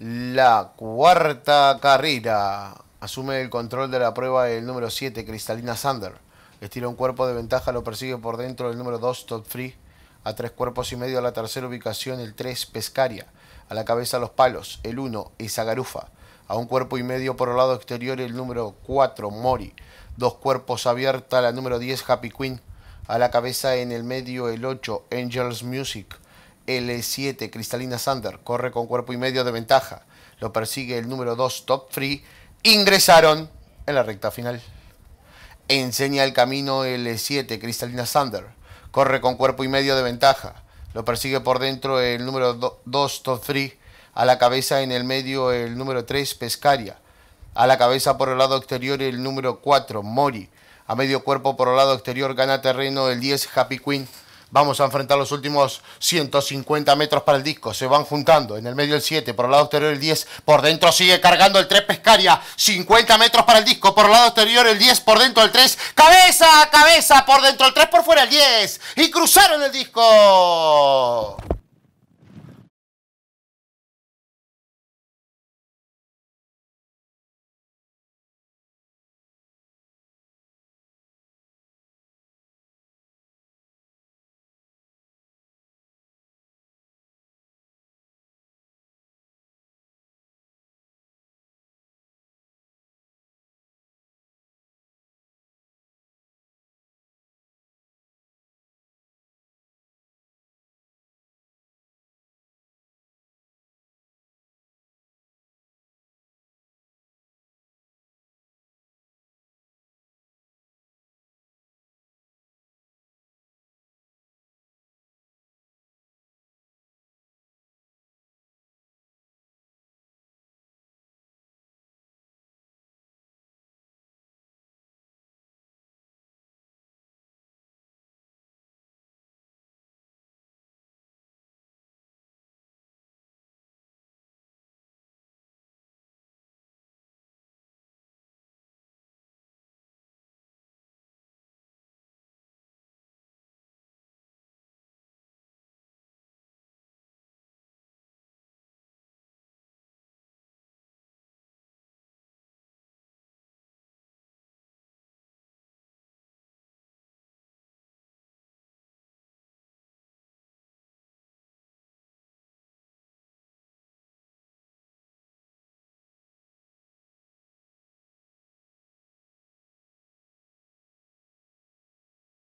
la cuarta carrera. Asume el control de la prueba el número 7, Cristalina Sander. Estira un cuerpo de ventaja, lo persigue por dentro el número 2, Top Free. A tres cuerpos y medio a la tercera ubicación, el 3, Pescaria. A la cabeza los palos, el 1, Izagarufa. A un cuerpo y medio por el lado exterior, el número 4, Mori. Dos cuerpos abierta, la número 10, Happy Queen a la cabeza en el medio el 8, Angels Music. L7, Cristalina Sander, corre con cuerpo y medio de ventaja. Lo persigue el número 2, Top 3, Ingresaron en la recta final. Enseña el camino L7, Cristalina Sander. Corre con cuerpo y medio de ventaja. Lo persigue por dentro el número 2, Top Free. A la cabeza en el medio el número 3, Pescaria. A la cabeza por el lado exterior el número 4, Mori. A medio cuerpo por el lado exterior gana terreno el 10 Happy Queen. Vamos a enfrentar los últimos 150 metros para el disco. Se van juntando. En el medio el 7. Por el lado exterior el 10. Por dentro sigue cargando el 3 Pescaria. 50 metros para el disco. Por el lado exterior el 10. Por dentro el 3. Cabeza cabeza. Por dentro el 3. Por fuera el 10. Y cruzaron el disco.